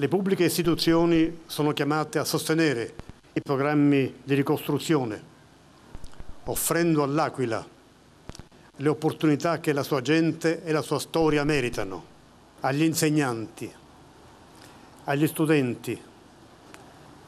Le pubbliche istituzioni sono chiamate a sostenere i programmi di ricostruzione, offrendo all'Aquila le opportunità che la sua gente e la sua storia meritano, agli insegnanti, agli studenti,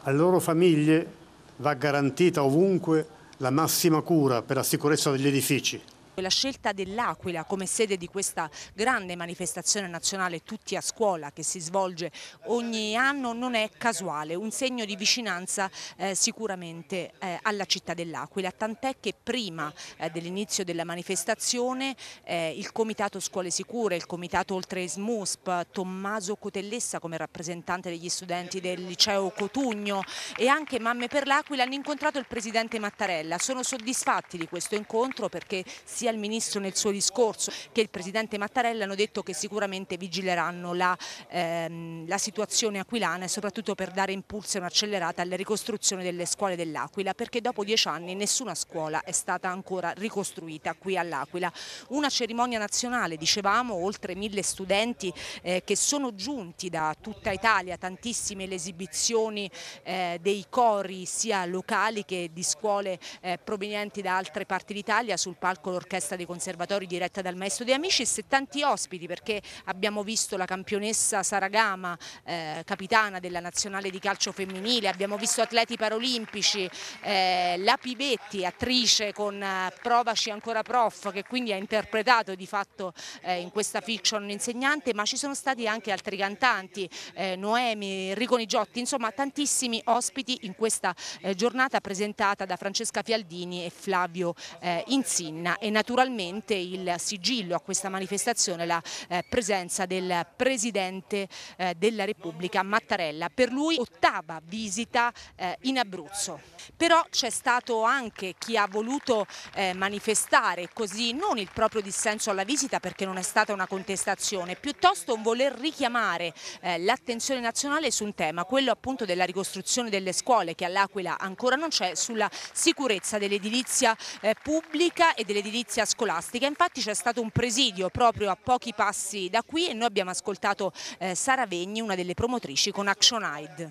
alle loro famiglie va garantita ovunque la massima cura per la sicurezza degli edifici, la scelta dell'Aquila come sede di questa grande manifestazione nazionale Tutti a scuola che si svolge ogni anno non è casuale, un segno di vicinanza eh, sicuramente eh, alla città dell'Aquila, tant'è che prima eh, dell'inizio della manifestazione eh, il Comitato Scuole Sicure, il Comitato Oltre SMUSP, Tommaso Cotellessa come rappresentante degli studenti del liceo Cotugno e anche Mamme per l'Aquila hanno incontrato il Presidente Mattarella, sono soddisfatti di questo incontro perché si sia il Ministro nel suo discorso che il Presidente Mattarella hanno detto che sicuramente vigileranno la, ehm, la situazione aquilana e soprattutto per dare impulso e un'accelerata alla ricostruzione delle scuole dell'Aquila perché dopo dieci anni nessuna scuola è stata ancora ricostruita qui all'Aquila. Una cerimonia nazionale, dicevamo, oltre mille studenti eh, che sono giunti da tutta Italia, tantissime le esibizioni eh, dei cori sia locali che di scuole eh, provenienti da altre parti d'Italia sul palco l'orchestra l'orchestra dei conservatori diretta dal maestro De Amicis e tanti ospiti perché abbiamo visto la campionessa Saragama, eh, capitana della nazionale di calcio femminile, abbiamo visto atleti parolimpici, eh, la Pivetti, attrice con eh, Provaci ancora prof che quindi ha interpretato di fatto eh, in questa fiction un insegnante, ma ci sono stati anche altri cantanti, eh, Noemi, Riconi Giotti, insomma tantissimi ospiti in questa giornata presentata da Francesca Fialdini e Flavio Insinna. E naturalmente il sigillo a questa manifestazione, la eh, presenza del Presidente eh, della Repubblica Mattarella, per lui ottava visita eh, in Abruzzo però c'è stato anche chi ha voluto eh, manifestare così non il proprio dissenso alla visita perché non è stata una contestazione, piuttosto un voler richiamare eh, l'attenzione nazionale su un tema, quello appunto della ricostruzione delle scuole che all'Aquila ancora non c'è, sulla sicurezza dell'edilizia eh, pubblica e dell'edilizia scolastica. Infatti c'è stato un presidio proprio a pochi passi da qui e noi abbiamo ascoltato eh, Sara Vegni, una delle promotrici con Action Aid.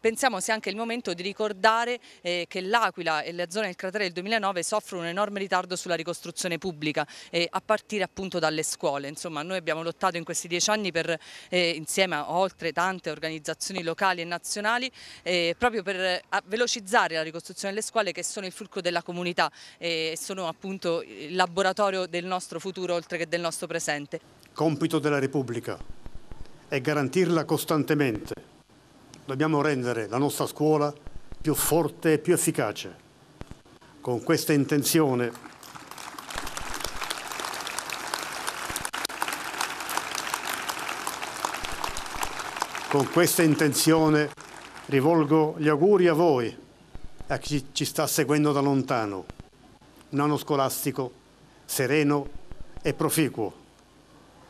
Pensiamo sia anche il momento di ricordare eh, che l'Aquila e la zona del cratere del 2009 soffrono un enorme ritardo sulla ricostruzione pubblica, eh, a partire appunto dalle scuole. Insomma, noi abbiamo lottato in questi dieci anni per, eh, insieme a oltre tante organizzazioni locali e nazionali eh, proprio per eh, velocizzare la ricostruzione delle scuole che sono il fulcro della comunità eh, e sono appunto il laboratorio del nostro futuro oltre che del nostro presente. Compito della Repubblica è garantirla costantemente dobbiamo rendere la nostra scuola più forte e più efficace. Con questa intenzione con questa intenzione rivolgo gli auguri a voi, e a chi ci sta seguendo da lontano. Un anno scolastico sereno e proficuo.